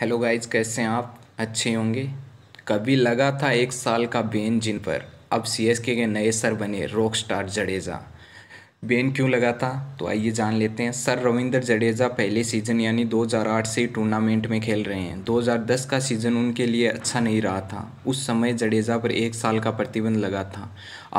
hello guys कैसे हैं आप अच्छे होंगे कभी लगा था एक साल का बेन जिन पर अब सीएसके के नए सर बने रॉक स्टार जडेजा बैन क्यों लगा था तो आइए जान लेते हैं सर रविंदर जडेजा पहले सीज़न यानी 2008 से टूर्नामेंट में खेल रहे हैं 2010 का सीज़न उनके लिए अच्छा नहीं रहा था उस समय जडेजा पर एक साल का प्रतिबंध लगा था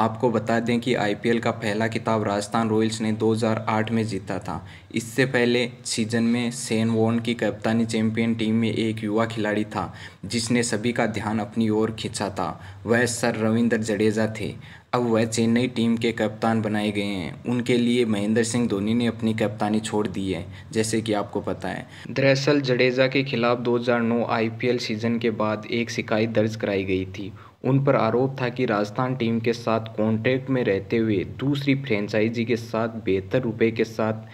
आपको बता दें कि आईपीएल का पहला किताब राजस्थान रॉयल्स ने 2008 में जीता था इससे पहले सीजन में सेन वॉन की कप्तानी चैंपियन टीम में एक युवा खिलाड़ी था जिसने सभी का ध्यान अपनी ओर खींचा था वह सर रविंदर जडेजा थे अब वह चेन्नई टीम के कप्तान बनाए गए हैं उनके लिए महेंद्र सिंह धोनी ने अपनी कप्तानी छोड़ दी है जैसे कि आपको पता है दरअसल जडेजा के खिलाफ 2009 आईपीएल सीजन के बाद एक शिकायत दर्ज कराई गई थी उन पर आरोप था कि राजस्थान टीम के साथ कॉन्ट्रैक्ट में रहते हुए दूसरी फ्रेंचाइजी के साथ बेहतर रुपये के साथ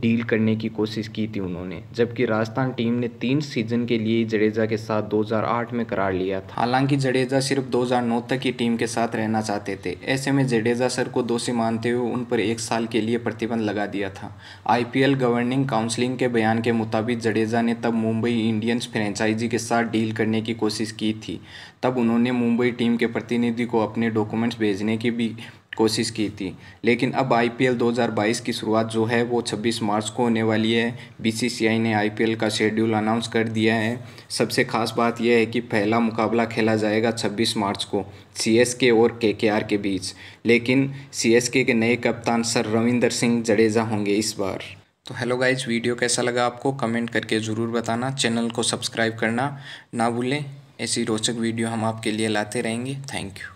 डील करने की कोशिश की थी उन्होंने जबकि राजस्थान टीम ने तीन सीजन के लिए जडेजा के साथ 2008 में करार लिया था हालांकि जडेजा सिर्फ 2009 तक ही टीम के साथ रहना चाहते थे ऐसे में जडेजा सर को दोषी मानते हुए उन पर एक साल के लिए प्रतिबंध लगा दिया था आईपीएल गवर्निंग काउंसिलिंग के बयान के मुताबिक जडेजा ने तब मुंबई इंडियंस फ्रेंचाइजी के साथ डील करने की कोशिश की थी तब उन्होंने मुंबई टीम के प्रतिनिधि को अपने डॉक्यूमेंट्स भेजने की भी कोशिश की थी लेकिन अब आईपीएल 2022 की शुरुआत जो है वो 26 मार्च को होने वाली है बीसीसीआई ने आईपीएल का शेड्यूल अनाउंस कर दिया है सबसे खास बात यह है कि पहला मुकाबला खेला जाएगा 26 मार्च को सीएसके और केकेआर के बीच लेकिन सीएसके के नए कप्तान सर रविंदर सिंह जडेजा होंगे इस बार तो हेलो गाइज वीडियो कैसा लगा आपको कमेंट करके ज़रूर बताना चैनल को सब्सक्राइब करना ना भूलें ऐसी रोचक वीडियो हम आपके लिए लाते रहेंगे थैंक यू